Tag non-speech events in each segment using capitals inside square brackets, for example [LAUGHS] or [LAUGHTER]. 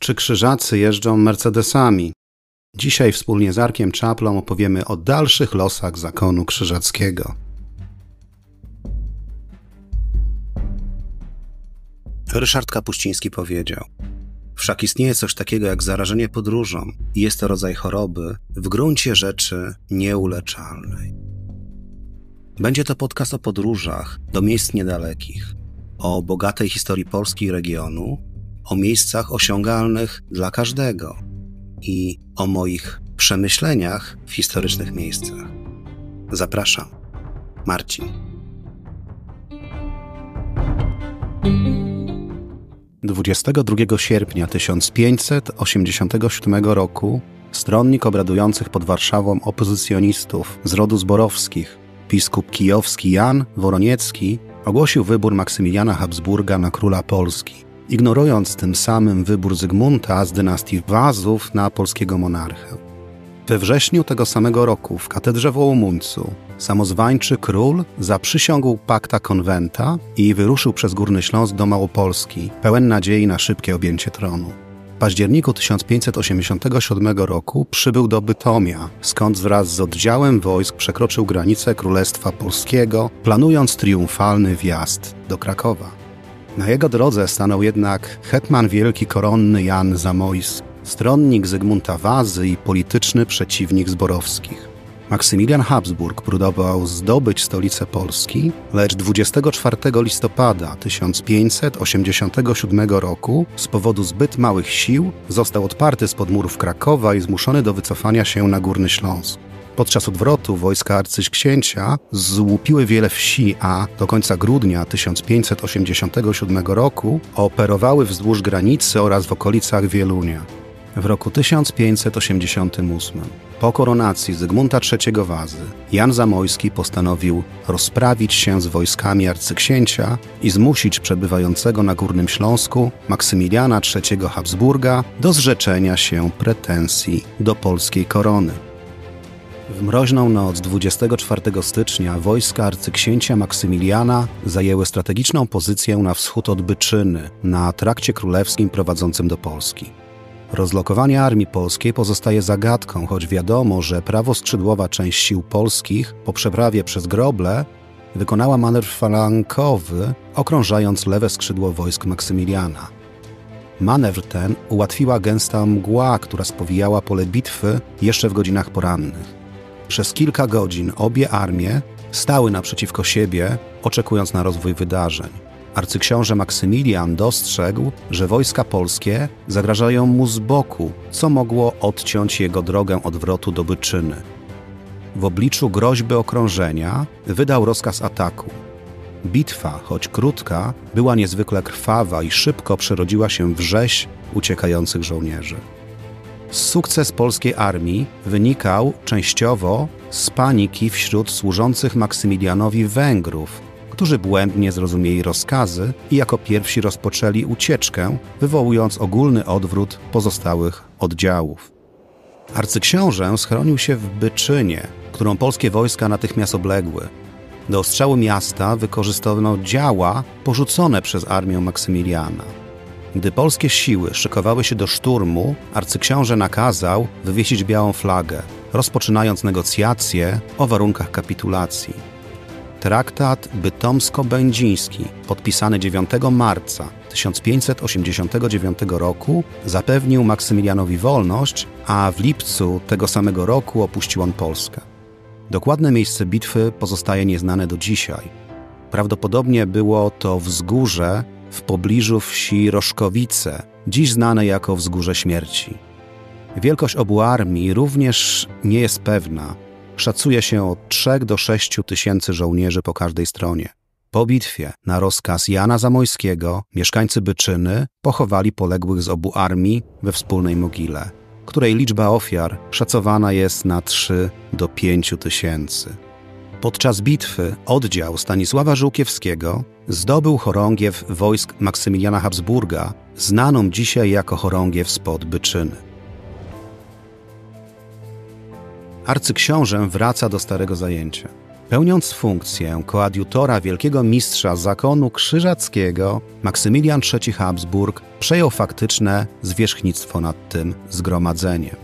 czy krzyżacy jeżdżą Mercedesami. Dzisiaj wspólnie z Arkiem Czaplą opowiemy o dalszych losach zakonu krzyżackiego. Ryszard Kapuściński powiedział: Wszak istnieje coś takiego jak zarażenie podróżą i jest to rodzaj choroby w gruncie rzeczy nieuleczalnej. Będzie to podcast o podróżach do miejsc niedalekich, o bogatej historii Polski i regionu o miejscach osiągalnych dla każdego i o moich przemyśleniach w historycznych miejscach. Zapraszam, Marcin. Dwudziestego 22 sierpnia 1587 roku stronnik obradujących pod Warszawą opozycjonistów z rodu zborowskich, biskup kijowski Jan Woroniecki, ogłosił wybór Maksymiliana Habsburga na króla Polski ignorując tym samym wybór Zygmunta z dynastii Wazów na polskiego monarchę. We wrześniu tego samego roku w katedrze w samozwańczy król zaprzysiągł pakta konwenta i wyruszył przez Górny Śląsk do Małopolski, pełen nadziei na szybkie objęcie tronu. W październiku 1587 roku przybył do Bytomia, skąd wraz z oddziałem wojsk przekroczył granicę Królestwa Polskiego, planując triumfalny wjazd do Krakowa. Na jego drodze stanął jednak hetman wielki koronny Jan Zamois, stronnik Zygmunta Wazy i polityczny przeciwnik Zborowskich. Maksymilian Habsburg próbował zdobyć stolicę Polski, lecz 24 listopada 1587 roku z powodu zbyt małych sił został odparty spod murów Krakowa i zmuszony do wycofania się na Górny Śląsk. Podczas odwrotu wojska arcyksięcia złupiły wiele wsi, a do końca grudnia 1587 roku operowały wzdłuż granicy oraz w okolicach Wielunia. W roku 1588 po koronacji Zygmunta III Wazy Jan Zamojski postanowił rozprawić się z wojskami arcyksięcia i zmusić przebywającego na Górnym Śląsku Maksymiliana III Habsburga do zrzeczenia się pretensji do polskiej korony. W mroźną noc 24 stycznia wojska arcyksięcia Maksymiliana zajęły strategiczną pozycję na wschód od Byczyny, na trakcie królewskim prowadzącym do Polski. Rozlokowanie armii polskiej pozostaje zagadką, choć wiadomo, że prawoskrzydłowa część sił polskich po przeprawie przez Groble wykonała manewr falankowy, okrążając lewe skrzydło wojsk Maksymiliana. Manewr ten ułatwiła gęsta mgła, która spowijała pole bitwy jeszcze w godzinach porannych. Przez kilka godzin obie armie stały naprzeciwko siebie, oczekując na rozwój wydarzeń. Arcyksiąże Maksymilian dostrzegł, że wojska polskie zagrażają mu z boku, co mogło odciąć jego drogę odwrotu do Byczyny. W obliczu groźby okrążenia wydał rozkaz ataku. Bitwa, choć krótka, była niezwykle krwawa i szybko przerodziła się w rzeź uciekających żołnierzy. Sukces polskiej armii wynikał częściowo z paniki wśród służących Maksymilianowi Węgrów, którzy błędnie zrozumieli rozkazy i jako pierwsi rozpoczęli ucieczkę, wywołując ogólny odwrót pozostałych oddziałów. Arcyksiążę schronił się w Byczynie, którą polskie wojska natychmiast obległy. Do ostrzału miasta wykorzystano działa porzucone przez armię Maksymiliana. Gdy polskie siły szykowały się do szturmu, arcyksiąże nakazał wywiesić białą flagę, rozpoczynając negocjacje o warunkach kapitulacji. Traktat Bytomsko-Będziński, podpisany 9 marca 1589 roku, zapewnił Maksymilianowi wolność, a w lipcu tego samego roku opuścił on Polskę. Dokładne miejsce bitwy pozostaje nieznane do dzisiaj. Prawdopodobnie było to wzgórze w pobliżu wsi Roszkowice, dziś znane jako Wzgórze Śmierci. Wielkość obu armii również nie jest pewna. Szacuje się od 3 do 6 tysięcy żołnierzy po każdej stronie. Po bitwie, na rozkaz Jana Zamojskiego, mieszkańcy Byczyny pochowali poległych z obu armii we wspólnej mogile, której liczba ofiar szacowana jest na 3 do 5 tysięcy. Podczas bitwy oddział Stanisława Żółkiewskiego zdobył chorągiew wojsk Maksymiliana Habsburga, znaną dzisiaj jako chorągiew spod Byczyny. Arcyksiążę wraca do starego zajęcia. Pełniąc funkcję koadjutora wielkiego mistrza zakonu krzyżackiego, Maksymilian III Habsburg przejął faktyczne zwierzchnictwo nad tym zgromadzeniem.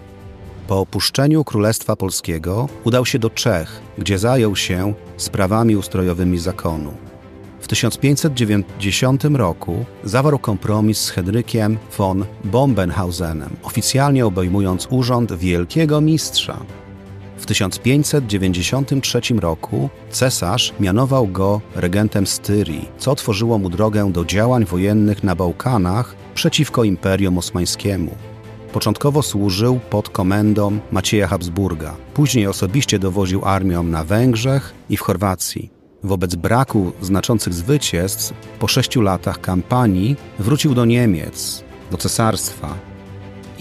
Po opuszczeniu Królestwa Polskiego udał się do Czech, gdzie zajął się sprawami ustrojowymi zakonu. W 1590 roku zawarł kompromis z Henrykiem von Bombenhausenem, oficjalnie obejmując urząd wielkiego mistrza. W 1593 roku cesarz mianował go regentem Styrii, co otworzyło mu drogę do działań wojennych na Bałkanach przeciwko Imperium Osmańskiemu. Początkowo służył pod komendą Macieja Habsburga. Później osobiście dowoził armią na Węgrzech i w Chorwacji. Wobec braku znaczących zwycięstw, po sześciu latach kampanii wrócił do Niemiec, do cesarstwa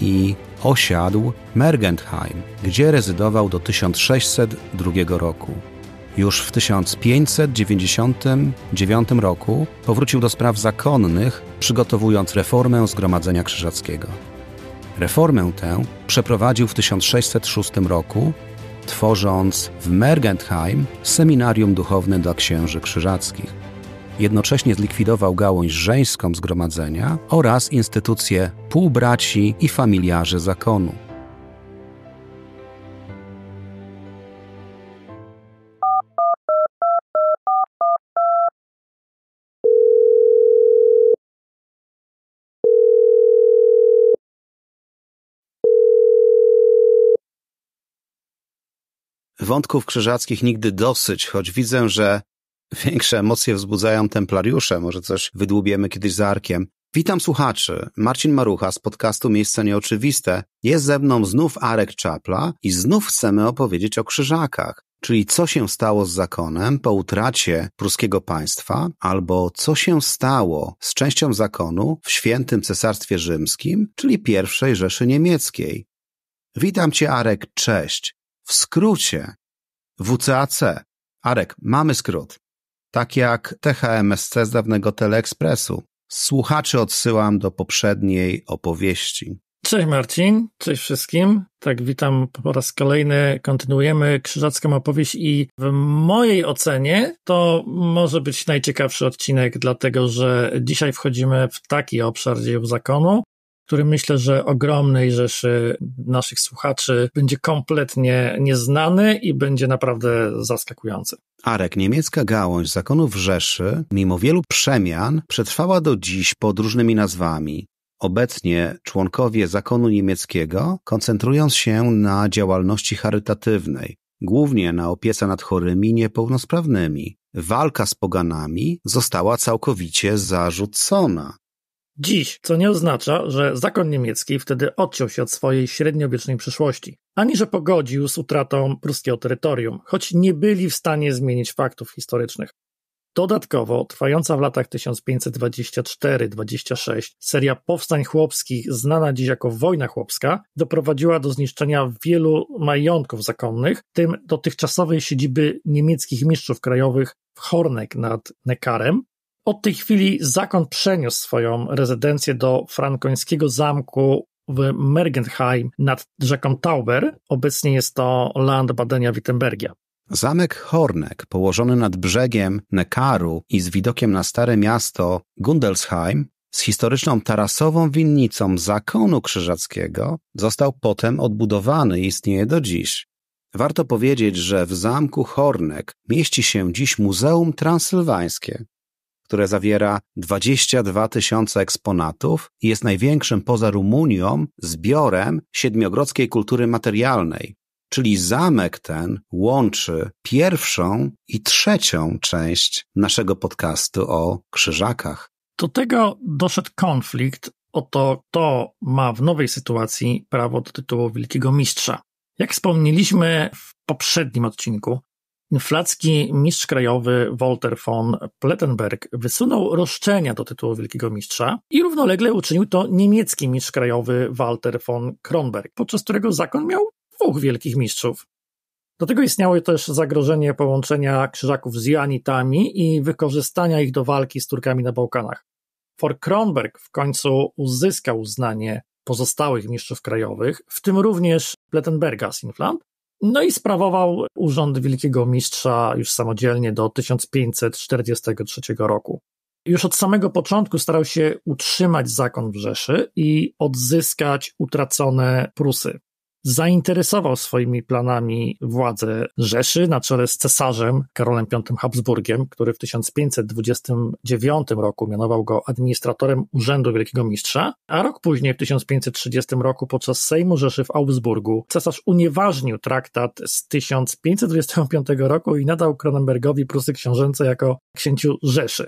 i osiadł Mergentheim, gdzie rezydował do 1602 roku. Już w 1599 roku powrócił do spraw zakonnych, przygotowując reformę Zgromadzenia Krzyżackiego. Reformę tę przeprowadził w 1606 roku, tworząc w Mergentheim seminarium duchowne dla księży krzyżackich. Jednocześnie zlikwidował gałąź żeńską zgromadzenia oraz instytucje półbraci i familiarzy zakonu. Wątków krzyżackich nigdy dosyć, choć widzę, że większe emocje wzbudzają templariusze, może coś wydłubiemy kiedyś za arkiem. Witam słuchaczy. Marcin Marucha z podcastu Miejsce Nieoczywiste. Jest ze mną znów Arek Czapla i znów chcemy opowiedzieć o krzyżakach, czyli co się stało z zakonem po utracie pruskiego państwa, albo co się stało z częścią zakonu w świętym Cesarstwie Rzymskim, czyli pierwszej Rzeszy Niemieckiej. Witam cię Arek, cześć. W skrócie WCAC. Arek, mamy skrót. Tak jak THMSC z dawnego Teleekspresu. Słuchaczy odsyłam do poprzedniej opowieści. Cześć Marcin, cześć wszystkim. Tak, witam po raz kolejny. Kontynuujemy krzyżacką opowieść i w mojej ocenie to może być najciekawszy odcinek, dlatego że dzisiaj wchodzimy w taki obszar dzieł zakonu, który myślę, że ogromnej rzeszy naszych słuchaczy będzie kompletnie nieznany i będzie naprawdę zaskakujący. Arek, niemiecka gałąź zakonów Rzeszy, mimo wielu przemian, przetrwała do dziś pod różnymi nazwami. Obecnie członkowie zakonu niemieckiego koncentrują się na działalności charytatywnej, głównie na opiece nad chorymi niepełnosprawnymi. Walka z poganami została całkowicie zarzucona dziś, co nie oznacza, że zakon niemiecki wtedy odciął się od swojej średniowiecznej przeszłości, ani że pogodził z utratą pruskiego terytorium, choć nie byli w stanie zmienić faktów historycznych. Dodatkowo trwająca w latach 1524-26 seria powstań chłopskich, znana dziś jako wojna chłopska, doprowadziła do zniszczenia wielu majątków zakonnych, w tym dotychczasowej siedziby niemieckich mistrzów krajowych w Hornek nad Neckarem, od tej chwili zakon przeniósł swoją rezydencję do frankońskiego zamku w Mergenheim nad rzeką Tauber. Obecnie jest to land Badenia-Wittenbergia. Zamek Hornek, położony nad brzegiem Neckaru i z widokiem na stare miasto Gundelsheim, z historyczną tarasową winnicą zakonu krzyżackiego, został potem odbudowany i istnieje do dziś. Warto powiedzieć, że w zamku Hornek mieści się dziś Muzeum Transylwańskie, które zawiera 22 tysiące eksponatów i jest największym poza Rumunią zbiorem siedmiogrodzkiej kultury materialnej. Czyli zamek ten łączy pierwszą i trzecią część naszego podcastu o krzyżakach. Do tego doszedł konflikt o to, kto ma w nowej sytuacji prawo do tytułu Wielkiego Mistrza. Jak wspomnieliśmy w poprzednim odcinku, Inflacki mistrz krajowy Walter von Plettenberg wysunął roszczenia do tytułu wielkiego mistrza i równolegle uczynił to niemiecki mistrz krajowy Walter von Kronberg, podczas którego zakon miał dwóch wielkich mistrzów. Do tego istniało też zagrożenie połączenia krzyżaków z Janitami i wykorzystania ich do walki z Turkami na Bałkanach. For Kronberg w końcu uzyskał uznanie pozostałych mistrzów krajowych, w tym również Plettenberga z Infland, no i sprawował urząd wielkiego mistrza już samodzielnie do 1543 roku. Już od samego początku starał się utrzymać zakon w Rzeszy i odzyskać utracone Prusy zainteresował swoimi planami władzę Rzeszy na czele z cesarzem Karolem V Habsburgiem, który w 1529 roku mianował go administratorem Urzędu Wielkiego Mistrza, a rok później, w 1530 roku, podczas Sejmu Rzeszy w Augsburgu, cesarz unieważnił traktat z 1525 roku i nadał Kronenbergowi Prusy Książęce jako księciu Rzeszy.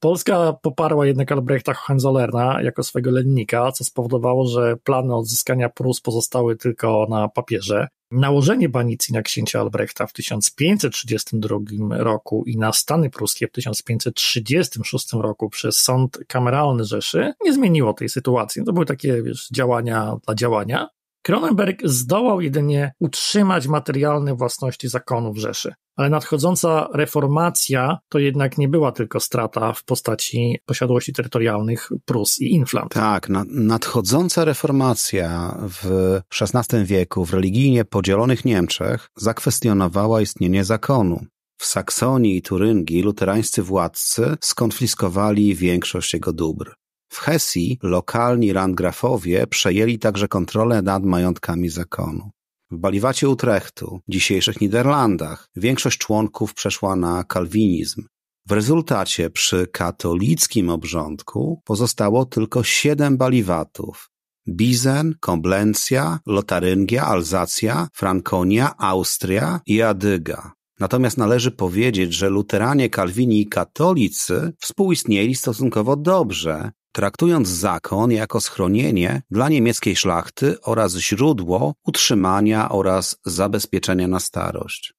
Polska poparła jednak Albrechta Hohenzollerna jako swego lennika, co spowodowało, że plany odzyskania Prus pozostały tylko na papierze. Nałożenie banicji na księcia Albrechta w 1532 roku i na Stany pruskie w 1536 roku przez sąd kameralny Rzeszy nie zmieniło tej sytuacji. To były takie wiesz, działania dla działania. Kronenberg zdołał jedynie utrzymać materialne własności zakonów Rzeszy. Ale nadchodząca reformacja to jednak nie była tylko strata w postaci posiadłości terytorialnych Prus i Inflant. Tak, na, nadchodząca reformacja w XVI wieku w religijnie podzielonych Niemczech zakwestionowała istnienie zakonu. W Saksonii i Turyngii luterańscy władcy skonfiskowali większość jego dóbr. W Hesji lokalni landgrafowie przejęli także kontrolę nad majątkami zakonu. W Baliwacie Utrechtu, dzisiejszych Niderlandach, większość członków przeszła na kalwinizm. W rezultacie przy katolickim obrządku pozostało tylko siedem baliwatów. Bizen, Komblencja, Lotaryngia, Alzacja, Frankonia, Austria i Adyga. Natomiast należy powiedzieć, że luteranie, kalwini i katolicy współistnieli stosunkowo dobrze, traktując zakon jako schronienie dla niemieckiej szlachty oraz źródło utrzymania oraz zabezpieczenia na starość.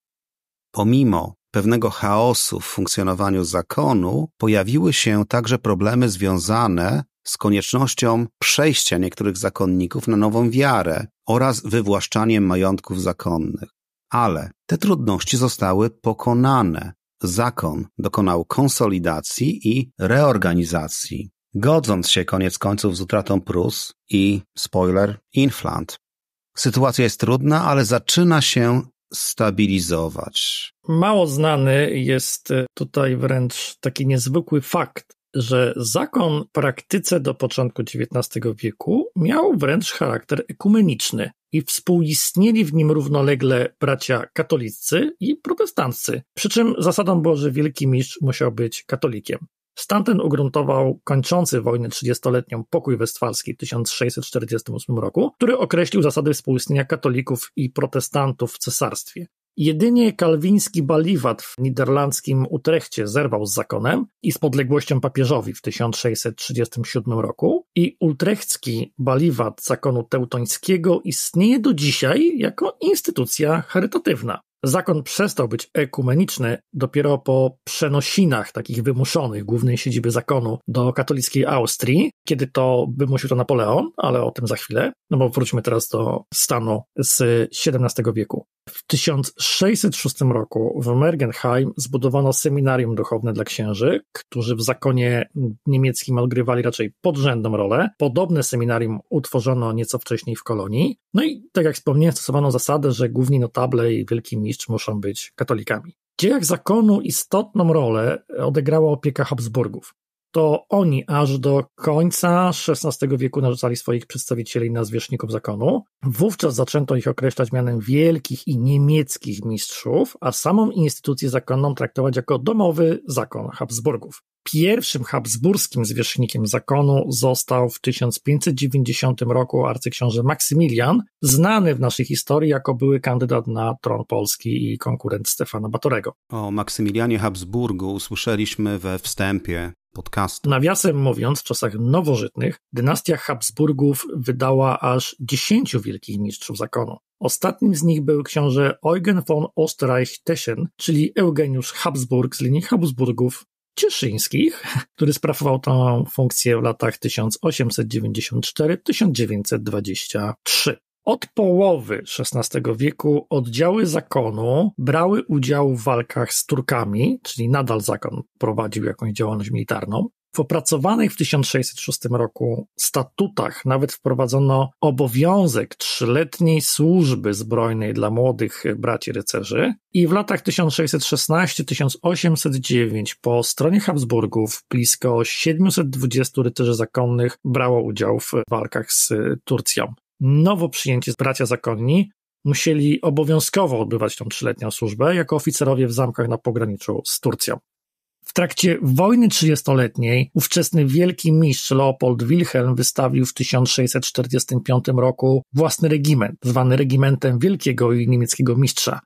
Pomimo pewnego chaosu w funkcjonowaniu zakonu, pojawiły się także problemy związane z koniecznością przejścia niektórych zakonników na nową wiarę oraz wywłaszczaniem majątków zakonnych. Ale te trudności zostały pokonane. Zakon dokonał konsolidacji i reorganizacji, godząc się koniec końców z utratą Prus i, spoiler, Inflant. Sytuacja jest trudna, ale zaczyna się stabilizować. Mało znany jest e, tutaj wręcz taki niezwykły fakt, że zakon w praktyce do początku XIX wieku miał wręcz charakter ekumeniczny i współistnieli w nim równolegle bracia katolicy i protestanccy, przy czym zasadą było, że wielki mistrz musiał być katolikiem. Stan ten ugruntował kończący wojnę 30-letnią pokój westfalski w 1648 roku, który określił zasady współistnienia katolików i protestantów w cesarstwie. Jedynie kalwiński Baliwat w niderlandzkim Utrechcie zerwał z zakonem i z podległością papieżowi w 1637 roku i utrechcki Baliwat zakonu teutońskiego istnieje do dzisiaj jako instytucja charytatywna. Zakon przestał być ekumeniczny dopiero po przenosinach takich wymuszonych głównej siedziby zakonu do katolickiej Austrii, kiedy to wymusił to Napoleon, ale o tym za chwilę, no bo wróćmy teraz do stanu z XVII wieku. W 1606 roku w Mergenheim zbudowano seminarium duchowne dla księży, którzy w zakonie niemieckim odgrywali raczej podrzędną rolę. Podobne seminarium utworzono nieco wcześniej w kolonii. No i tak jak wspomniałem, stosowano zasadę, że główni notable i wielki mistrz muszą być katolikami. W dziejach zakonu istotną rolę odegrała opieka Habsburgów to oni aż do końca XVI wieku narzucali swoich przedstawicieli na zwierzchników zakonu. Wówczas zaczęto ich określać mianem wielkich i niemieckich mistrzów, a samą instytucję zakonną traktować jako domowy zakon Habsburgów. Pierwszym habsburskim zwierzchnikiem zakonu został w 1590 roku arcyksiąże Maksymilian, znany w naszej historii jako były kandydat na tron Polski i konkurent Stefana Batorego. O Maksymilianie Habsburgu usłyszeliśmy we wstępie podcastu. Nawiasem mówiąc, w czasach nowożytnych dynastia Habsburgów wydała aż dziesięciu wielkich mistrzów zakonu. Ostatnim z nich był książę Eugen von Österreich-Teschen, czyli Eugeniusz Habsburg z linii Habsburgów, Cieszyńskich, który sprawował tę funkcję w latach 1894-1923. Od połowy XVI wieku oddziały zakonu brały udział w walkach z Turkami, czyli nadal zakon prowadził jakąś działalność militarną. W opracowanych w 1606 roku statutach nawet wprowadzono obowiązek trzyletniej służby zbrojnej dla młodych braci rycerzy i w latach 1616-1809 po stronie Habsburgów blisko 720 rycerzy zakonnych brało udział w walkach z Turcją. Nowo przyjęci bracia zakonni musieli obowiązkowo odbywać tą trzyletnią służbę jako oficerowie w zamkach na pograniczu z Turcją. W trakcie wojny 30-letniej ówczesny wielki mistrz Leopold Wilhelm wystawił w 1645 roku własny regiment, zwany regimentem wielkiego i niemieckiego mistrza.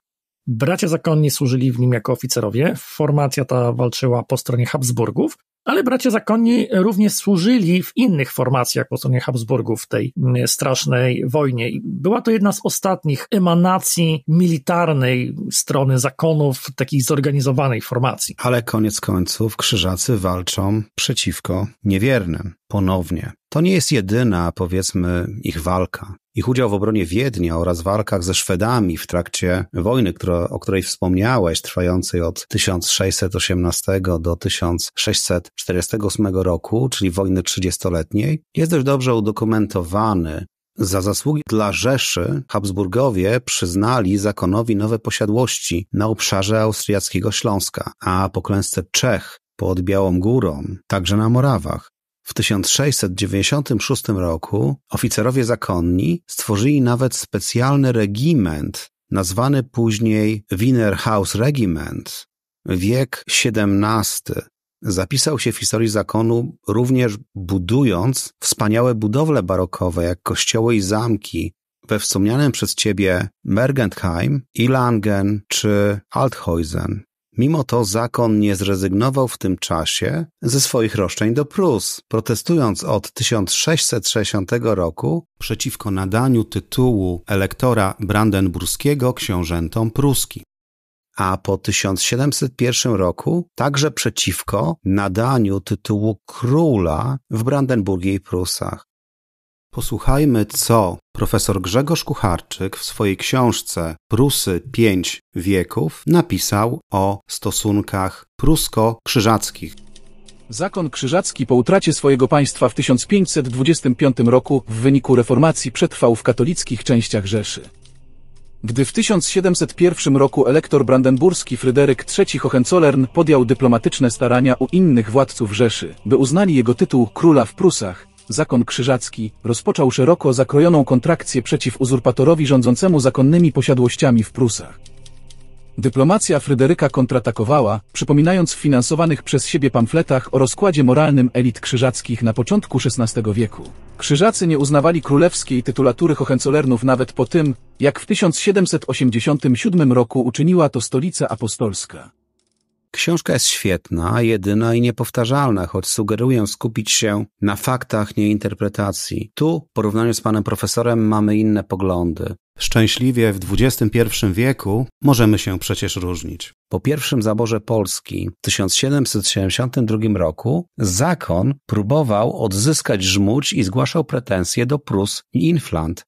Bracia zakonni służyli w nim jako oficerowie. Formacja ta walczyła po stronie Habsburgów, ale bracia zakonni również służyli w innych formacjach po stronie Habsburgów w tej mm, strasznej wojnie. Była to jedna z ostatnich emanacji militarnej strony zakonów, takiej zorganizowanej formacji. Ale koniec końców krzyżacy walczą przeciwko niewiernym ponownie. To nie jest jedyna, powiedzmy, ich walka. Ich udział w obronie Wiednia oraz walkach ze Szwedami w trakcie wojny, która, o której wspomniałeś, trwającej od 1618 do 1600 1948 roku, czyli wojny trzydziestoletniej, jest dość dobrze udokumentowany. Za zasługi dla Rzeszy Habsburgowie przyznali zakonowi nowe posiadłości na obszarze austriackiego Śląska, a po klęsce Czech pod Białą Górą, także na Morawach. W 1696 roku oficerowie zakonni stworzyli nawet specjalny regiment, nazwany później Wiener House Regiment, wiek XVII, zapisał się w historii zakonu również budując wspaniałe budowle barokowe, jak kościoły i zamki, we wspomnianym przez ciebie Mergentheim, Ilangen czy Althäusen. Mimo to zakon nie zrezygnował w tym czasie ze swoich roszczeń do Prus, protestując od 1660 roku przeciwko nadaniu tytułu elektora brandenburskiego książętom pruski a po 1701 roku także przeciwko nadaniu tytułu króla w Brandenburgii i Prusach. Posłuchajmy, co profesor Grzegorz Kucharczyk w swojej książce Prusy Pięć Wieków napisał o stosunkach prusko-krzyżackich. Zakon krzyżacki po utracie swojego państwa w 1525 roku w wyniku reformacji przetrwał w katolickich częściach Rzeszy. Gdy w 1701 roku elektor brandenburski Fryderyk III Hohenzollern podjął dyplomatyczne starania u innych władców Rzeszy, by uznali jego tytuł króla w Prusach, zakon krzyżacki rozpoczął szeroko zakrojoną kontrakcję przeciw uzurpatorowi rządzącemu zakonnymi posiadłościami w Prusach. Dyplomacja Fryderyka kontratakowała, przypominając w finansowanych przez siebie pamfletach o rozkładzie moralnym elit krzyżackich na początku XVI wieku. Krzyżacy nie uznawali królewskiej tytulatury Hohenzollernów nawet po tym, jak w 1787 roku uczyniła to stolica apostolska. Książka jest świetna, jedyna i niepowtarzalna, choć sugeruję skupić się na faktach, nie interpretacji. Tu, w porównaniu z panem profesorem, mamy inne poglądy. Szczęśliwie w XXI wieku możemy się przecież różnić. Po pierwszym zaborze Polski w 1772 roku zakon próbował odzyskać żmudź i zgłaszał pretensje do Prus i Inflant.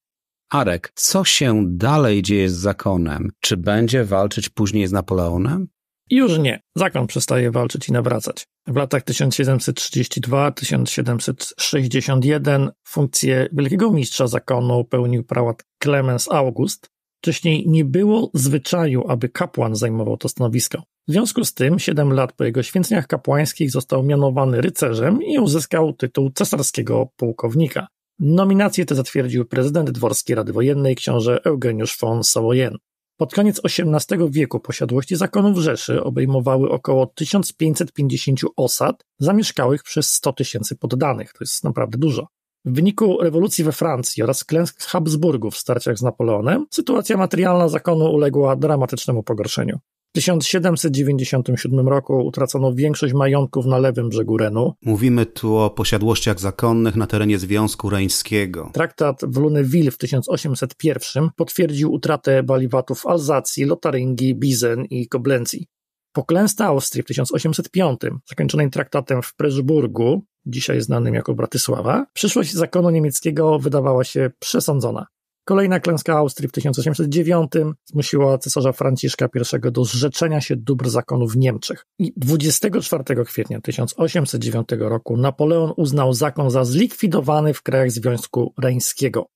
Arek, co się dalej dzieje z zakonem? Czy będzie walczyć później z Napoleonem? Już nie. Zakon przestaje walczyć i nawracać. W latach 1732-1761 funkcję wielkiego mistrza zakonu pełnił prałat Clemens August. Wcześniej nie było zwyczaju, aby kapłan zajmował to stanowisko. W związku z tym, 7 lat po jego święceniach kapłańskich został mianowany rycerzem i uzyskał tytuł cesarskiego pułkownika. Nominację tę zatwierdził prezydent Dworskiej Rady Wojennej książę Eugeniusz von Savoyen. Pod koniec XVIII wieku posiadłości zakonów Rzeszy obejmowały około 1550 osad zamieszkałych przez 100 tysięcy poddanych. To jest naprawdę dużo. W wyniku rewolucji we Francji oraz klęsk Habsburgów w starciach z Napoleonem, sytuacja materialna zakonu uległa dramatycznemu pogorszeniu. W 1797 roku utracono większość majątków na lewym brzegu Renu. Mówimy tu o posiadłościach zakonnych na terenie Związku Reńskiego. Traktat w Luneville w 1801 potwierdził utratę baliwatów Alzacji, Lotaryngii, Bizen i Koblencji. Po klęsce Austrii w 1805, zakończonej traktatem w Preszburgu, dzisiaj znanym jako Bratysława, przyszłość zakonu niemieckiego wydawała się przesądzona. Kolejna klęska Austrii w 1809 zmusiła cesarza Franciszka I do zrzeczenia się dóbr zakonu w Niemczech. I 24 kwietnia 1809 roku Napoleon uznał zakon za zlikwidowany w krajach Związku Reńskiego.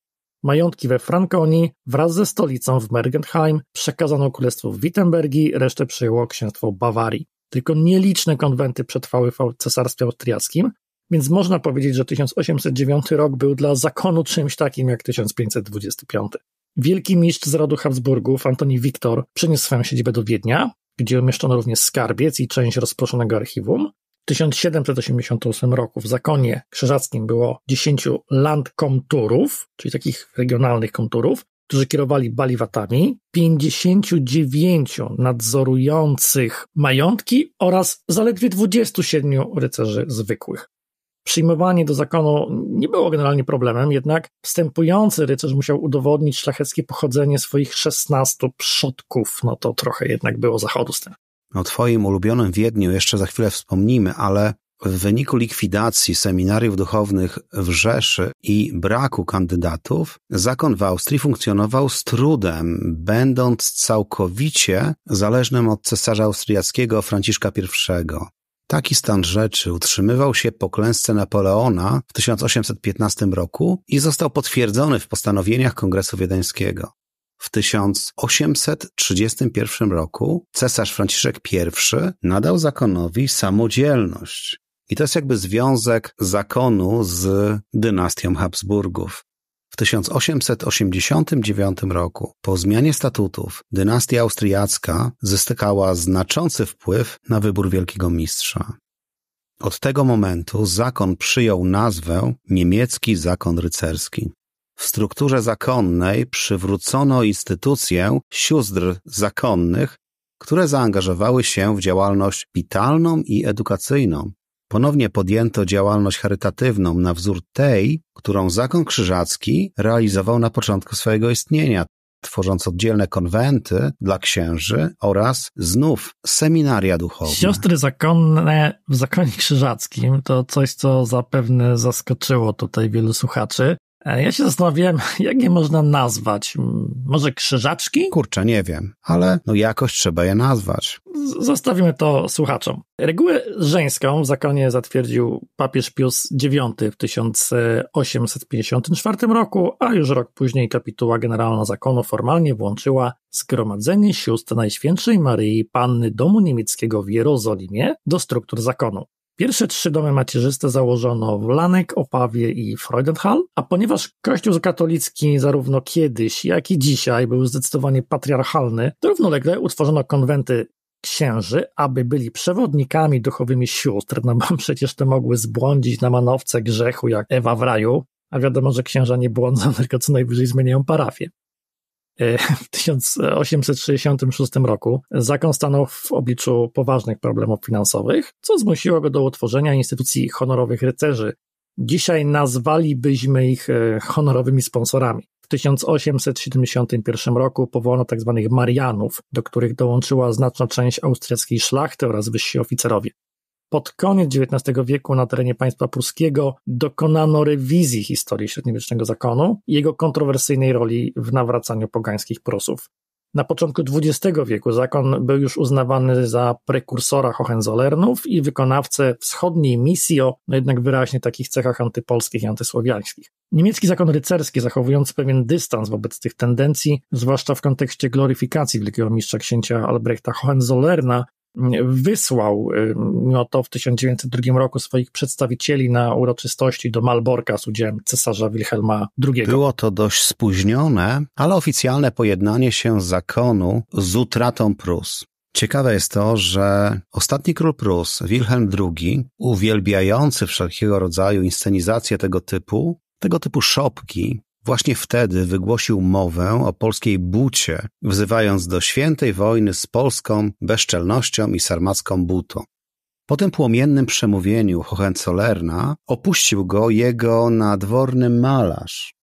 Majątki we Frankonii wraz ze stolicą w Mergentheim przekazano królestwu Wittenbergi, resztę przejęło księstwo Bawarii. Tylko nieliczne konwenty przetrwały w cesarstwie austriackim, więc można powiedzieć, że 1809 rok był dla zakonu czymś takim jak 1525. Wielki mistrz z rodu Habsburgów, Antoni Wiktor, przeniósł swoją siedzibę do Wiednia, gdzie umieszczono również skarbiec i część rozproszonego archiwum. W 1788 roku w zakonie krzyżackim było 10 landkomturów, czyli takich regionalnych komturów, którzy kierowali baliwatami, 59 nadzorujących majątki oraz zaledwie 27 rycerzy zwykłych przyjmowanie do zakonu nie było generalnie problemem, jednak wstępujący rycerz musiał udowodnić szlacheckie pochodzenie swoich 16 przodków. No to trochę jednak było zachodu z tym. O Twoim ulubionym Wiedniu jeszcze za chwilę wspomnimy, ale w wyniku likwidacji seminariów duchownych w Rzeszy i braku kandydatów, zakon w Austrii funkcjonował z trudem, będąc całkowicie zależnym od cesarza austriackiego Franciszka I. Taki stan rzeczy utrzymywał się po klęsce Napoleona w 1815 roku i został potwierdzony w postanowieniach Kongresu Wiedeńskiego. W 1831 roku cesarz Franciszek I nadał zakonowi samodzielność. I to jest jakby związek zakonu z dynastią Habsburgów. W 1889 roku, po zmianie statutów, dynastia austriacka zystykała znaczący wpływ na wybór wielkiego mistrza. Od tego momentu zakon przyjął nazwę Niemiecki Zakon Rycerski. W strukturze zakonnej przywrócono instytucję sióstr zakonnych, które zaangażowały się w działalność pitalną i edukacyjną, Ponownie podjęto działalność charytatywną na wzór tej, którą zakon krzyżacki realizował na początku swojego istnienia, tworząc oddzielne konwenty dla księży oraz znów seminaria duchowe. Siostry zakonne w zakonie krzyżackim to coś, co zapewne zaskoczyło tutaj wielu słuchaczy. E, ja się zastanawiałem, [LAUGHS] jak je można nazwać. Może krzyżaczki? Kurczę, nie wiem, ale no jakoś trzeba je nazwać. Zostawimy to słuchaczom. Regułę żeńską w zakonie zatwierdził papież Pius IX w 1854 roku, a już rok później kapituła generalna zakonu formalnie włączyła Zgromadzenie Sióstr Najświętszej Maryi Panny Domu Niemieckiego w Jerozolimie do struktur zakonu. Pierwsze trzy domy macierzyste założono w Lanek, Opawie i Freudenhall, a ponieważ Kościół katolicki zarówno kiedyś, jak i dzisiaj był zdecydowanie patriarchalny, to równolegle utworzono konwenty księży, aby byli przewodnikami duchowymi sióstr, no bo [LAUGHS] przecież te mogły zbłądzić na manowce grzechu jak Ewa w raju, a wiadomo, że księża nie błądzą, [LAUGHS] tylko co najwyżej zmieniają parafię w [LAUGHS] 1866 roku zakon stanął w obliczu poważnych problemów finansowych, co zmusiło go do utworzenia instytucji honorowych rycerzy. Dzisiaj nazwalibyśmy ich e, honorowymi sponsorami. W 1871 roku powołano tzw. Tak Marianów, do których dołączyła znaczna część austriackiej szlachty oraz wyżsi oficerowie. Pod koniec XIX wieku na terenie państwa pruskiego dokonano rewizji historii średniowiecznego zakonu i jego kontrowersyjnej roli w nawracaniu pogańskich Prusów. Na początku XX wieku zakon był już uznawany za prekursora Hohenzollernów i wykonawcę wschodniej misji o no jednak wyraźnie takich cechach antypolskich i antysłowiańskich. Niemiecki zakon rycerski, zachowując pewien dystans wobec tych tendencji, zwłaszcza w kontekście gloryfikacji wielkiego mistrza księcia Albrechta Hohenzollerna, wysłał no to w 1902 roku swoich przedstawicieli na uroczystości do Malborka z udziałem cesarza Wilhelma II. Było to dość spóźnione, ale oficjalne pojednanie się zakonu z utratą Prus. Ciekawe jest to, że ostatni król Prus, Wilhelm II, uwielbiający wszelkiego rodzaju inscenizacje tego typu, tego typu szopki, Właśnie wtedy wygłosił mowę o polskiej bucie, wzywając do świętej wojny z Polską, bezczelnością i sarmacką butą. Po tym płomiennym przemówieniu Hohenzollerna opuścił go jego nadworny malarz,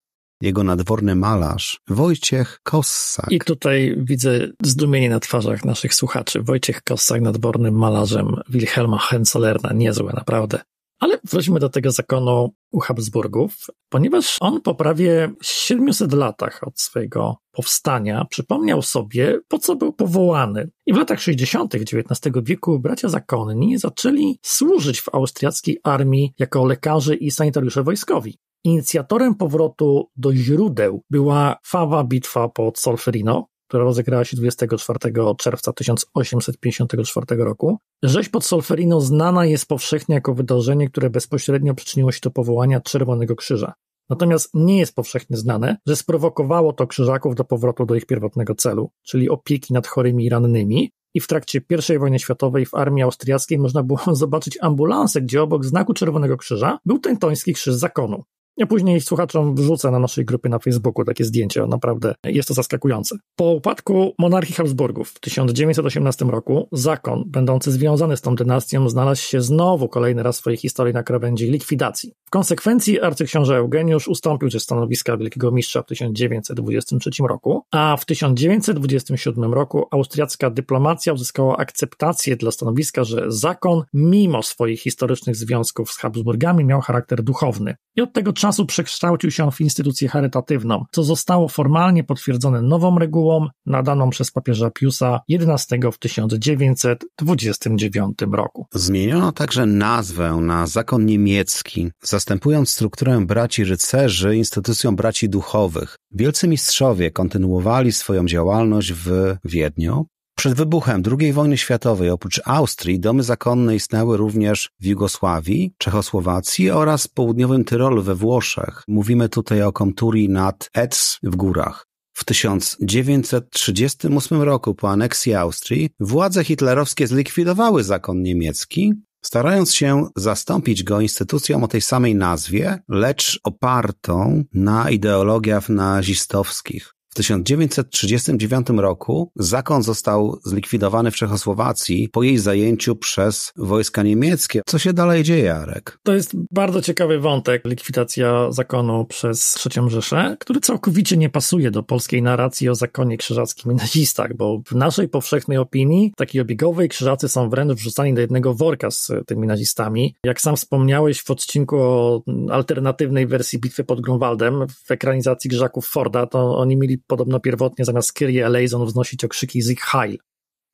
jego nadworny malarz Wojciech Kossak. I tutaj widzę zdumienie na twarzach naszych słuchaczy. Wojciech Kossak, nadwornym malarzem Wilhelma Hohenzollerna Niezłe, naprawdę. Ale wróćmy do tego zakonu u Habsburgów, ponieważ on po prawie 700 latach od swojego powstania przypomniał sobie, po co był powołany. I w latach 60. XIX wieku bracia zakonni zaczęli służyć w austriackiej armii jako lekarze i sanitariusze wojskowi. Inicjatorem powrotu do źródeł była fawa bitwa pod Solferino, która rozegrała się 24 czerwca 1854 roku. Rzeź pod Solferino znana jest powszechnie jako wydarzenie, które bezpośrednio przyczyniło się do powołania Czerwonego Krzyża. Natomiast nie jest powszechnie znane, że sprowokowało to krzyżaków do powrotu do ich pierwotnego celu, czyli opieki nad chorymi i rannymi, i w trakcie I wojny światowej w armii austriackiej można było [LAUGHS] zobaczyć ambulanse, gdzie obok znaku Czerwonego Krzyża był toński krzyż zakonu. Ja później słuchaczom wrzucę na naszej grupie na Facebooku takie zdjęcie, naprawdę jest to zaskakujące. Po upadku monarchii Habsburgów w 1918 roku zakon będący związany z tą dynastią znalazł się znowu kolejny raz w swojej historii na krawędzi likwidacji. W konsekwencji arcyksiąże Eugeniusz ustąpił ze stanowiska wielkiego mistrza w 1923 roku, a w 1927 roku austriacka dyplomacja uzyskała akceptację dla stanowiska, że zakon mimo swoich historycznych związków z Habsburgami miał charakter duchowny. I od tego czasu przekształcił się w instytucję charytatywną, co zostało formalnie potwierdzone nową regułą nadaną przez papieża Piusa XI w 1929 roku. Zmieniono także nazwę na zakon niemiecki, zastępując strukturę braci rycerzy instytucją braci duchowych. Wielcy mistrzowie kontynuowali swoją działalność w Wiedniu, przed wybuchem II wojny światowej oprócz Austrii domy zakonne istniały również w Jugosławii, Czechosłowacji oraz południowym Tyrolu we Włoszech. Mówimy tutaj o konturii nad Etz w górach. W 1938 roku po aneksji Austrii władze hitlerowskie zlikwidowały zakon niemiecki, starając się zastąpić go instytucją o tej samej nazwie, lecz opartą na ideologiach nazistowskich. W 1939 roku zakon został zlikwidowany w Czechosłowacji po jej zajęciu przez wojska niemieckie. Co się dalej dzieje, Jarek? To jest bardzo ciekawy wątek, likwidacja zakonu przez III Rzeszę, który całkowicie nie pasuje do polskiej narracji o zakonie krzyżackim i nazistach, bo w naszej powszechnej opinii, takiej obiegowej, krzyżacy są wręcz wrzucani do jednego worka z tymi nazistami. Jak sam wspomniałeś w odcinku o alternatywnej wersji bitwy pod Grunwaldem w ekranizacji Grzaków Forda, to oni mieli podobno pierwotnie zamiast Kyrie eleison wznosić okrzyki Zig Heil.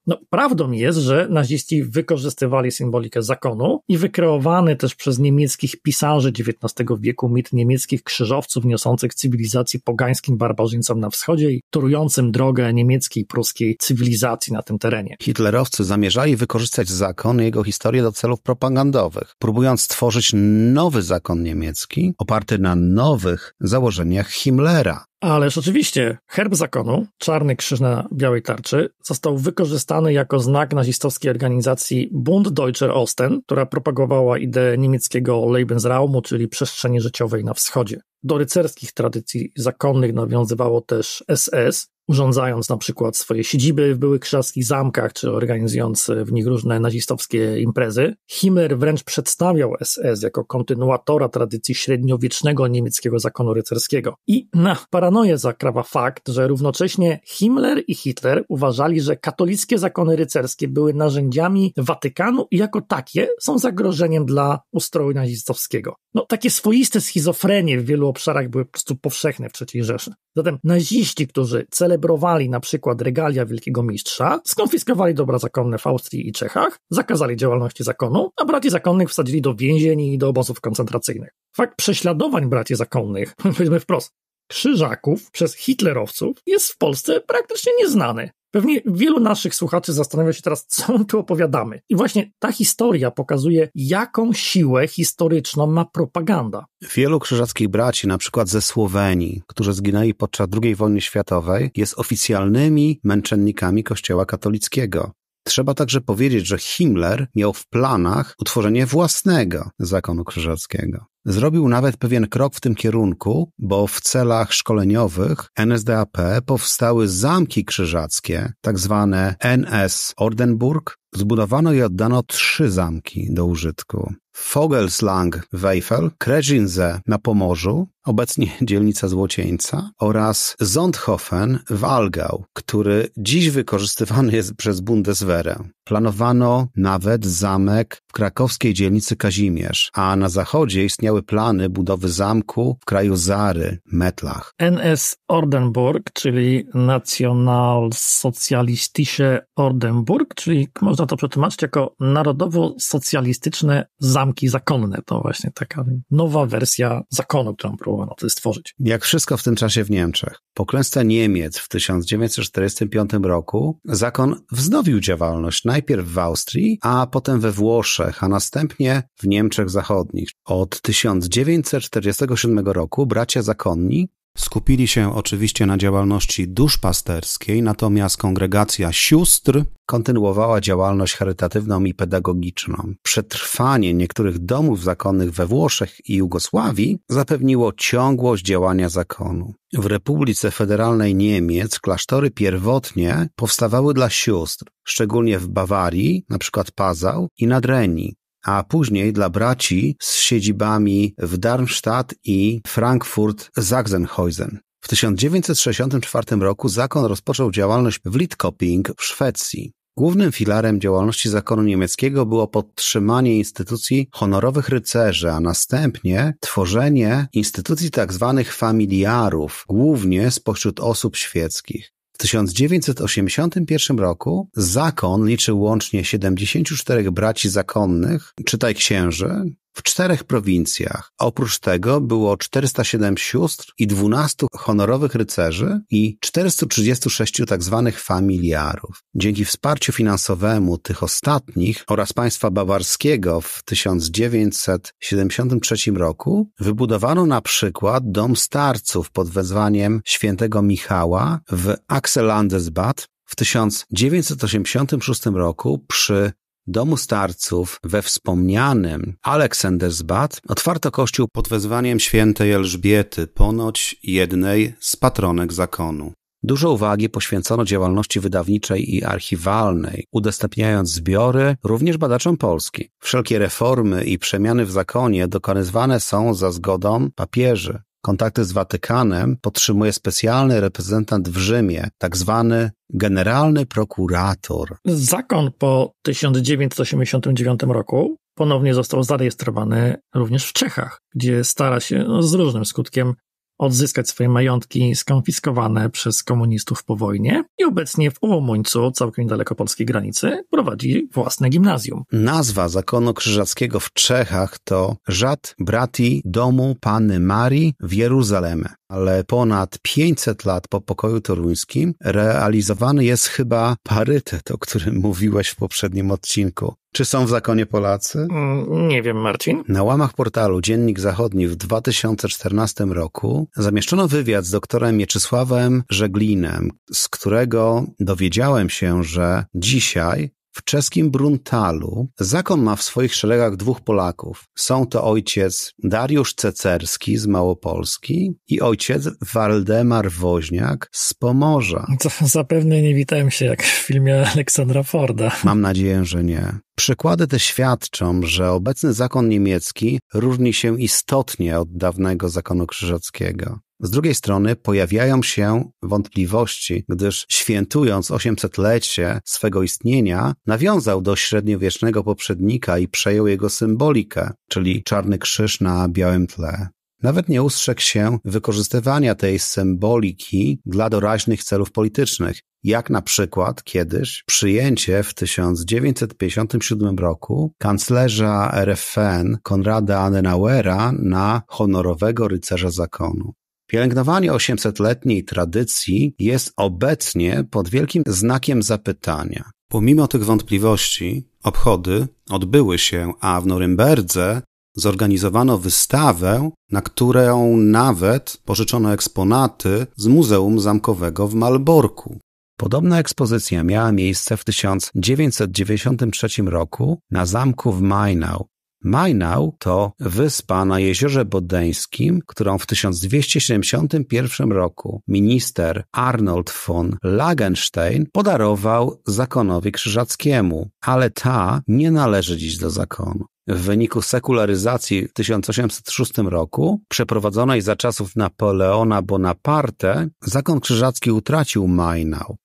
No, prawdą jest, że naziści wykorzystywali symbolikę zakonu i wykreowany też przez niemieckich pisarzy XIX wieku mit niemieckich krzyżowców niosących cywilizacji pogańskim barbarzyńcom na wschodzie i turującym drogę niemieckiej i pruskiej cywilizacji na tym terenie. Hitlerowcy zamierzali wykorzystać zakon i jego historię do celów propagandowych, próbując stworzyć nowy zakon niemiecki oparty na nowych założeniach Himmlera. Ależ oczywiście, herb zakonu, czarny krzyż na białej tarczy, został wykorzystany jako znak nazistowskiej organizacji Bund Deutscher Osten, która propagowała ideę niemieckiego Lebensraumu, czyli przestrzeni życiowej na wschodzie. Do rycerskich tradycji zakonnych nawiązywało też SS, urządzając na przykład swoje siedziby w byłych krzaskich zamkach, czy organizując w nich różne nazistowskie imprezy. Himmler wręcz przedstawiał SS jako kontynuatora tradycji średniowiecznego niemieckiego zakonu rycerskiego. I na paranoję zakrawa fakt, że równocześnie Himmler i Hitler uważali, że katolickie zakony rycerskie były narzędziami Watykanu i jako takie są zagrożeniem dla ustroju nazistowskiego. No takie swoiste schizofrenie w wielu obszarach były po prostu powszechne w III Rzeszy. Zatem naziści, którzy cele celebrowali na przykład regalia wielkiego mistrza, skonfiskowali dobra zakonne w Austrii i Czechach, zakazali działalności zakonu, a braci zakonnych wsadzili do więzień i do obozów koncentracyjnych. Fakt prześladowań braci zakonnych, [LAUGHS] powiedzmy wprost, krzyżaków przez hitlerowców jest w Polsce praktycznie nieznany. Pewnie wielu naszych słuchaczy zastanawia się teraz, co my tu opowiadamy. I właśnie ta historia pokazuje, jaką siłę historyczną ma propaganda. Wielu krzyżackich braci, na przykład ze Słowenii, którzy zginęli podczas II wojny światowej, jest oficjalnymi męczennikami Kościoła katolickiego. Trzeba także powiedzieć, że Himmler miał w planach utworzenie własnego zakonu krzyżackiego. Zrobił nawet pewien krok w tym kierunku, bo w celach szkoleniowych NSDAP powstały zamki krzyżackie, tak zwane NS Ordenburg. Zbudowano i oddano trzy zamki do użytku. Vogelslang Weifel, Kreżinze na Pomorzu, obecnie [LAUGHS] dzielnica Złocieńca oraz Zondhofen w Algau, który dziś wykorzystywany jest przez Bundeswehrę. Planowano nawet zamek w krakowskiej dzielnicy Kazimierz, a na zachodzie istniały plany budowy zamku w kraju Zary, Metlach. NS Ordenburg, czyli Nationalsozialistische Ordenburg, czyli można to przetłumaczyć jako narodowo-socjalistyczne zamki zakonne. To właśnie taka nowa wersja zakonu, którą próbowano to stworzyć. Jak wszystko w tym czasie w Niemczech. Po klęsce Niemiec w 1945 roku zakon wznowił działalność na najpierw w Austrii, a potem we Włoszech, a następnie w Niemczech Zachodnich. Od 1947 roku bracia zakonni Skupili się oczywiście na działalności duszpasterskiej, natomiast kongregacja sióstr kontynuowała działalność charytatywną i pedagogiczną. Przetrwanie niektórych domów zakonnych we Włoszech i Jugosławii zapewniło ciągłość działania zakonu. W Republice Federalnej Niemiec klasztory pierwotnie powstawały dla sióstr, szczególnie w Bawarii, np. Pazał i Nadrenii a później dla braci z siedzibami w Darmstadt i Frankfurt-Sachsenhausen. W 1964 roku zakon rozpoczął działalność w Lidkoping w Szwecji. Głównym filarem działalności zakonu niemieckiego było podtrzymanie instytucji honorowych rycerzy, a następnie tworzenie instytucji tzw. Tak familiarów, głównie spośród osób świeckich. 1981 roku zakon liczył łącznie 74 braci zakonnych, czytaj księży, w czterech prowincjach. Oprócz tego było 407 sióstr i 12 honorowych rycerzy i 436 tak zwanych familiarów. Dzięki wsparciu finansowemu tych ostatnich oraz państwa bawarskiego w 1973 roku wybudowano na przykład dom starców pod wezwaniem świętego Michała w Axelandesbad w 1986 roku przy domu starców we wspomnianym Aleksandersbad otwarto kościół pod wezwaniem świętej Elżbiety, ponoć jednej z patronek zakonu. Dużo uwagi poświęcono działalności wydawniczej i archiwalnej, udostępniając zbiory również badaczom Polski. Wszelkie reformy i przemiany w zakonie dokonywane są za zgodą papieży. Kontakty z Watykanem podtrzymuje specjalny reprezentant w Rzymie, tak zwany generalny prokurator. Zakon po 1989 roku ponownie został zarejestrowany również w Czechach, gdzie stara się no, z różnym skutkiem odzyskać swoje majątki skonfiskowane przez komunistów po wojnie i obecnie w Ułomuńcu całkiem niedaleko polskiej granicy, prowadzi własne gimnazjum. Nazwa zakonu krzyżackiego w Czechach to „żad Brati Domu Panny Marii w Jeruzalemie ale ponad 500 lat po pokoju toruńskim realizowany jest chyba parytet, o którym [LAUGHS] mówiłeś w poprzednim odcinku. Czy są w zakonie Polacy? Mm, nie wiem, Marcin. Na łamach portalu Dziennik Zachodni w 2014 roku zamieszczono wywiad z doktorem Mieczysławem Żeglinem, z którego dowiedziałem się, że dzisiaj w czeskim Bruntalu zakon ma w swoich szeregach dwóch Polaków. Są to ojciec Dariusz Cecerski z Małopolski i ojciec Waldemar Woźniak z Pomorza. To zapewne nie witałem się jak w filmie Aleksandra Forda. Mam nadzieję, że nie. Przykłady te świadczą, że obecny zakon niemiecki różni się istotnie od dawnego zakonu krzyżackiego. Z drugiej strony pojawiają się wątpliwości, gdyż świętując 800-lecie swego istnienia, nawiązał do średniowiecznego poprzednika i przejął jego symbolikę, czyli czarny krzyż na białym tle. Nawet nie ustrzegł się wykorzystywania tej symboliki dla doraźnych celów politycznych, jak na przykład kiedyś przyjęcie w 1957 roku kanclerza RFN Konrada Adenauera na honorowego rycerza zakonu. Pielęgnowanie 800-letniej tradycji jest obecnie pod wielkim znakiem zapytania. Pomimo tych wątpliwości, obchody odbyły się, a w Norymberdze zorganizowano wystawę, na którą nawet pożyczono eksponaty z Muzeum Zamkowego w Malborku. Podobna ekspozycja miała miejsce w 1993 roku na zamku w Mainau, Mainau to wyspa na jeziorze Bodeńskim, którą w 1271 roku minister Arnold von Lagenstein podarował zakonowi krzyżackiemu, ale ta nie należy dziś do zakonu. W wyniku sekularyzacji w 1806 roku, przeprowadzonej za czasów Napoleona Bonaparte, zakon krzyżacki utracił Mainau.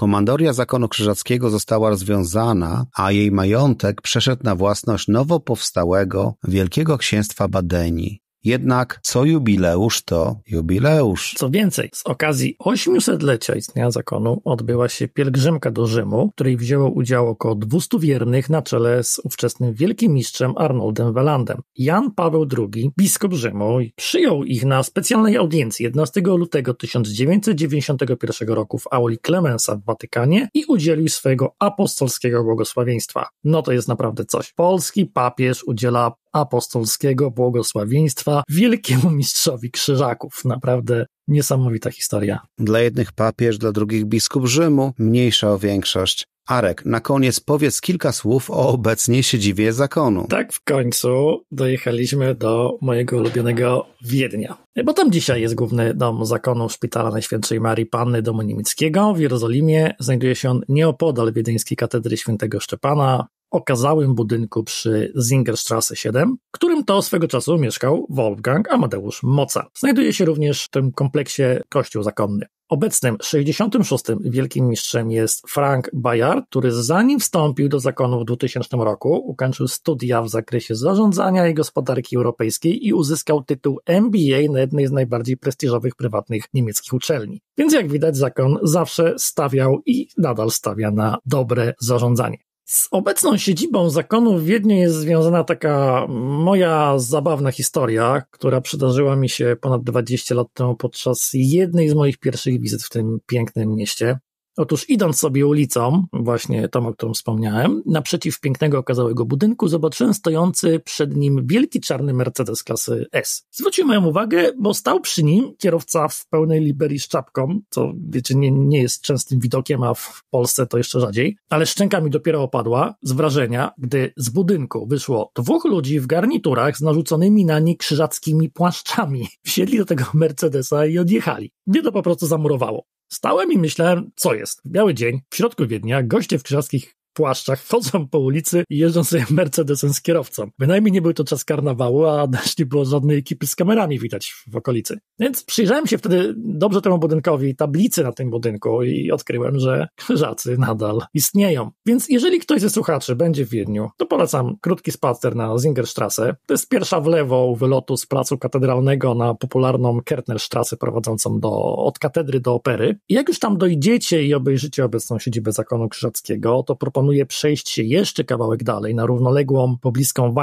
Komandoria zakonu krzyżackiego została rozwiązana, a jej majątek przeszedł na własność nowo powstałego Wielkiego Księstwa Badeni. Jednak co jubileusz to jubileusz. Co więcej, z okazji 800-lecia istnienia zakonu odbyła się pielgrzymka do Rzymu, w której wzięło udział około 200 wiernych na czele z ówczesnym wielkim mistrzem Arnoldem Welandem. Jan Paweł II, biskup Rzymu, przyjął ich na specjalnej audiencji 11 lutego 1991 roku w auli Clemensa w Watykanie i udzielił swojego apostolskiego błogosławieństwa. No to jest naprawdę coś. Polski papież udziela apostolskiego błogosławieństwa wielkiemu mistrzowi krzyżaków. Naprawdę niesamowita historia. Dla jednych papież, dla drugich biskup Rzymu, mniejsza o większość. Arek, na koniec powiedz kilka słów o obecnej siedzibie zakonu. Tak, w końcu dojechaliśmy do mojego ulubionego Wiednia. Bo tam dzisiaj jest główny dom zakonu Szpitala Najświętszej Marii Panny Domu Niemieckiego. W Jerozolimie znajduje się on nieopodal wiedeńskiej katedry świętego Szczepana okazałym budynku przy Zingerstrasse 7, którym to swego czasu mieszkał Wolfgang Amadeusz Mozart, Znajduje się również w tym kompleksie kościół zakonny. Obecnym 66. wielkim mistrzem jest Frank Bayard, który zanim wstąpił do zakonu w 2000 roku, ukończył studia w zakresie zarządzania i gospodarki europejskiej i uzyskał tytuł MBA na jednej z najbardziej prestiżowych prywatnych niemieckich uczelni. Więc jak widać, zakon zawsze stawiał i nadal stawia na dobre zarządzanie. Z obecną siedzibą zakonu w Wiedniu jest związana taka moja zabawna historia, która przydarzyła mi się ponad 20 lat temu podczas jednej z moich pierwszych wizyt w tym pięknym mieście. Otóż idąc sobie ulicą, właśnie tą, o którą wspomniałem, naprzeciw pięknego okazałego budynku zobaczyłem stojący przed nim wielki czarny Mercedes klasy S. Zwróciłem moją uwagę, bo stał przy nim kierowca w pełnej liberii z czapką, co wiecie, nie, nie jest częstym widokiem, a w Polsce to jeszcze rzadziej, ale szczęka mi dopiero opadła z wrażenia, gdy z budynku wyszło dwóch ludzi w garniturach z narzuconymi na nie krzyżackimi płaszczami. Wsiedli do tego Mercedesa i odjechali. Mnie to po prostu zamurowało. Stałem i myślałem, co jest. Biały dzień, w środku Wiednia, goście w krzyżackich płaszczach chodzą po ulicy i jeżdżą sobie Mercedesem z kierowcą. Bynajmniej nie był to czas karnawału, a też nie było żadnej ekipy z kamerami widać w okolicy. Więc przyjrzałem się wtedy dobrze temu budynkowi, tablicy na tym budynku i odkryłem, że krzyżacy nadal istnieją. Więc jeżeli ktoś ze słuchaczy będzie w Wiedniu, to polecam krótki spacer na Zingerstrasse. To jest pierwsza w lewo wylotu z placu katedralnego na popularną Kertnerstrasse prowadzącą do, od katedry do opery. I jak już tam dojdziecie i obejrzycie obecną siedzibę zakonu krzyżackiego, to proponuję proponuje się jeszcze kawałek dalej na równoległą pobliską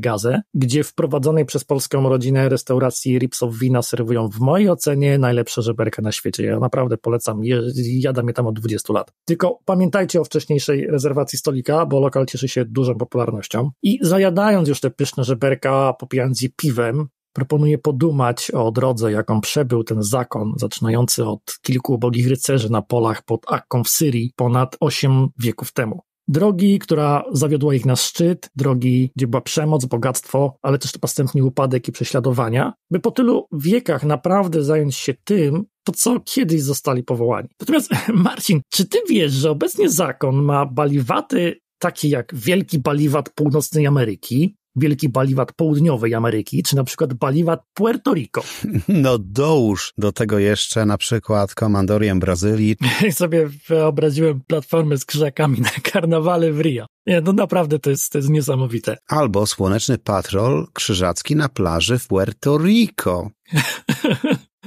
Gazę, gdzie w prowadzonej przez polską rodzinę restauracji Ripsow Wina serwują w mojej ocenie najlepsze żeberka na świecie. Ja naprawdę polecam, jadam je tam od 20 lat. Tylko pamiętajcie o wcześniejszej rezerwacji stolika, bo lokal cieszy się dużą popularnością. I zajadając już te pyszne żeberka, popijając je piwem, Proponuję podumać o drodze, jaką przebył ten zakon, zaczynający od kilku ubogich rycerzy na polach pod Akką w Syrii ponad osiem wieków temu. Drogi, która zawiodła ich na szczyt, drogi, gdzie była przemoc, bogactwo, ale też następnie upadek i prześladowania, by po tylu wiekach naprawdę zająć się tym, po co kiedyś zostali powołani. Natomiast, [LAUGHS] Marcin, czy ty wiesz, że obecnie zakon ma baliwaty takie jak Wielki Baliwat Północnej Ameryki, wielki baliwat południowej Ameryki, czy na przykład baliwat Puerto Rico. [LAUGHS] No dołóż do tego jeszcze na przykład komandorium Brazylii. [LAUGHS] sobie wyobraziłem platformę z krzakami na karnawale w Rio. Nie, no naprawdę to jest, to jest niesamowite. Albo słoneczny patrol krzyżacki na plaży w Puerto Rico. [LAUGHS]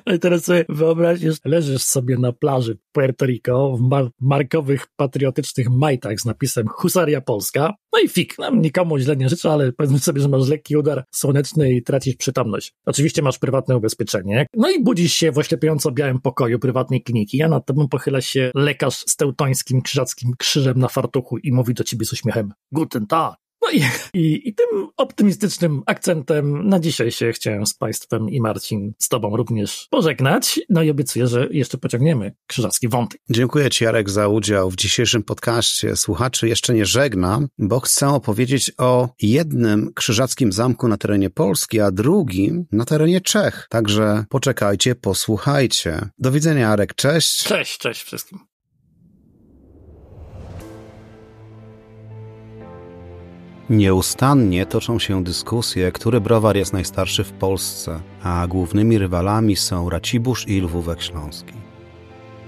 No teraz sobie wyobraź, leżysz sobie na plaży Puerto Rico w mar markowych, patriotycznych majtach z napisem Husaria Polska. No i fik, no, nikomu źle nie życzę, ale powiedzmy sobie, że masz lekki udar słoneczny i tracisz przytomność. Oczywiście masz prywatne ubezpieczenie. No i budzisz się w oślepiająco-białym pokoju prywatnej kliniki, a nad tobą pochyla się lekarz z teutońskim krzyżackim krzyżem na fartuchu i mówi do ciebie z uśmiechem Guten Tag! No i, i, i, tym optymistycznym akcentem na dzisiaj się chciałem z Państwem i Marcin, z Tobą również pożegnać. No i obiecuję, że jeszcze pociągniemy krzyżacki wątek. Dziękuję Ci, Jarek, za udział w dzisiejszym podcaście. Słuchaczy jeszcze nie żegnam, bo chcę opowiedzieć o jednym krzyżackim zamku na terenie Polski, a drugim na terenie Czech. Także poczekajcie, posłuchajcie. Do widzenia, Jarek. Cześć. Cześć, cześć wszystkim. Nieustannie toczą się dyskusje, który browar jest najstarszy w Polsce, a głównymi rywalami są Racibórz i Lwówek Śląski.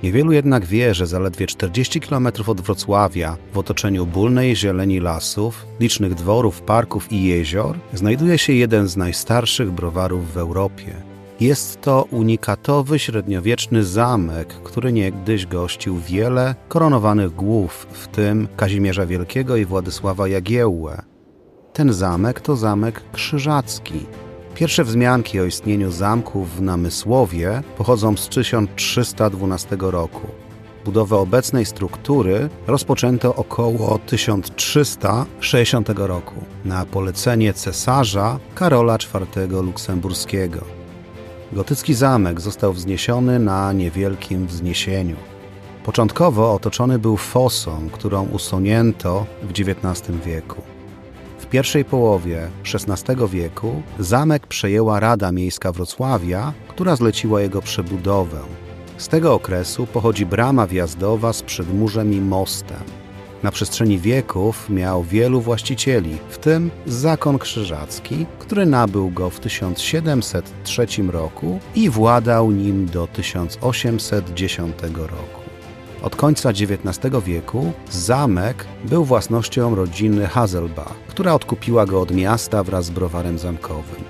Niewielu jednak wie, że zaledwie 40 km od Wrocławia, w otoczeniu bólnej zieleni lasów, licznych dworów, parków i jezior, znajduje się jeden z najstarszych browarów w Europie jest to unikatowy średniowieczny zamek, który niegdyś gościł wiele koronowanych głów, w tym Kazimierza Wielkiego i Władysława Jagiełłę. Ten zamek to zamek krzyżacki. Pierwsze wzmianki o istnieniu zamków w Namysłowie pochodzą z 1312 roku. Budowę obecnej struktury rozpoczęto około 1360 roku na polecenie cesarza Karola IV Luksemburskiego. Gotycki zamek został wzniesiony na niewielkim wzniesieniu. Początkowo otoczony był fosą, którą usunięto w XIX wieku. W pierwszej połowie XVI wieku zamek przejęła Rada Miejska Wrocławia, która zleciła jego przebudowę. Z tego okresu pochodzi brama wjazdowa z przedmurzem i mostem. Na przestrzeni wieków miał wielu właścicieli, w tym zakon krzyżacki, który nabył go w 1703 roku i władał nim do 1810 roku. Od końca XIX wieku zamek był własnością rodziny Hazelba, która odkupiła go od miasta wraz z browarem zamkowym.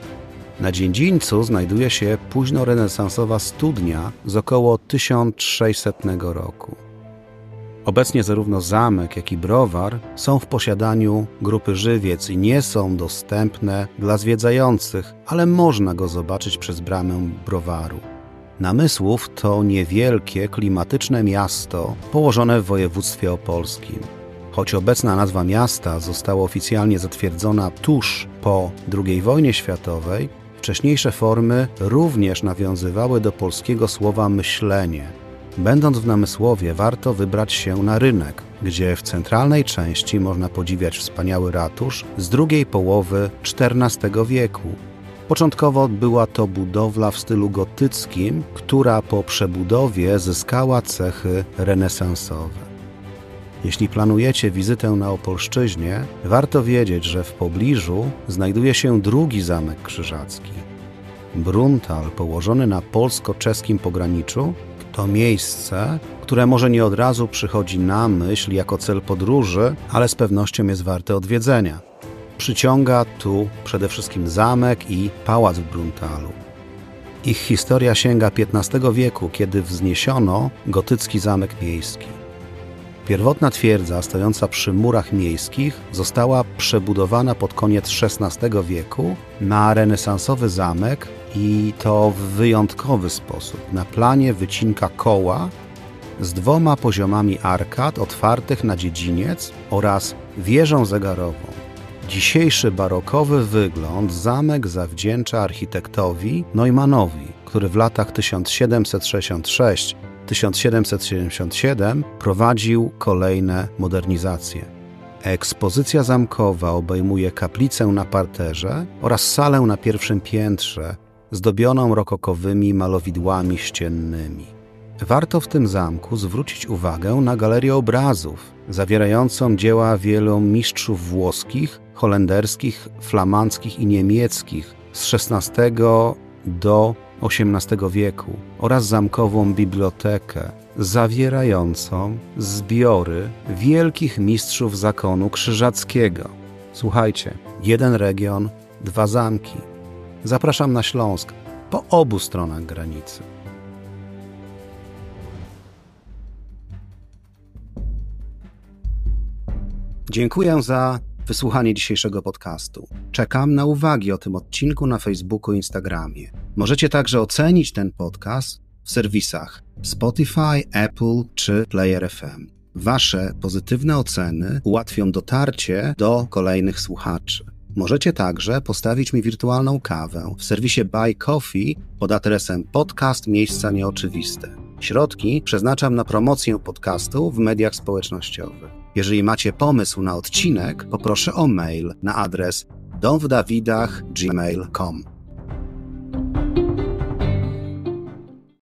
Na dziedzińcu znajduje się późnorenesansowa studnia z około 1600 roku. Obecnie zarówno zamek, jak i browar są w posiadaniu grupy żywiec i nie są dostępne dla zwiedzających, ale można go zobaczyć przez bramę browaru. Namysłów to niewielkie, klimatyczne miasto położone w województwie opolskim. Choć obecna nazwa miasta została oficjalnie zatwierdzona tuż po II wojnie światowej, wcześniejsze formy również nawiązywały do polskiego słowa myślenie – Będąc w namysłowie, warto wybrać się na rynek, gdzie w centralnej części można podziwiać wspaniały ratusz z drugiej połowy XIV wieku. Początkowo była to budowla w stylu gotyckim, która po przebudowie zyskała cechy renesansowe. Jeśli planujecie wizytę na Opolszczyźnie, warto wiedzieć, że w pobliżu znajduje się drugi zamek krzyżacki. Bruntal, położony na polsko-czeskim pograniczu, to miejsce, które może nie od razu przychodzi na myśl jako cel podróży, ale z pewnością jest warte odwiedzenia. Przyciąga tu przede wszystkim zamek i pałac w Bruntalu. Ich historia sięga XV wieku, kiedy wzniesiono gotycki zamek miejski. Pierwotna twierdza stojąca przy murach miejskich została przebudowana pod koniec XVI wieku na renesansowy zamek i to w wyjątkowy sposób. Na planie wycinka koła z dwoma poziomami arkad otwartych na dziedziniec oraz wieżą zegarową. Dzisiejszy barokowy wygląd zamek zawdzięcza architektowi Neumannowi, który w latach 1766-1777 prowadził kolejne modernizacje. Ekspozycja zamkowa obejmuje kaplicę na parterze oraz salę na pierwszym piętrze zdobioną rokokowymi malowidłami ściennymi. Warto w tym zamku zwrócić uwagę na galerię obrazów, zawierającą dzieła wielu mistrzów włoskich, holenderskich, flamandzkich i niemieckich z XVI do XVIII wieku oraz zamkową bibliotekę zawierającą zbiory wielkich mistrzów zakonu krzyżackiego. Słuchajcie, jeden region, dwa zamki. Zapraszam na Śląsk po obu stronach granicy. Dziękuję za wysłuchanie dzisiejszego podcastu. Czekam na uwagi o tym odcinku na Facebooku i Instagramie. Możecie także ocenić ten podcast w serwisach Spotify, Apple czy Player FM. Wasze pozytywne oceny ułatwią dotarcie do kolejnych słuchaczy. Możecie także postawić mi wirtualną kawę w serwisie Buy Coffee pod adresem podcast Miejsca Nieoczywiste. Środki przeznaczam na promocję podcastu w mediach społecznościowych. Jeżeli macie pomysł na odcinek, poproszę o mail na adres domwdawidach.gmail.com.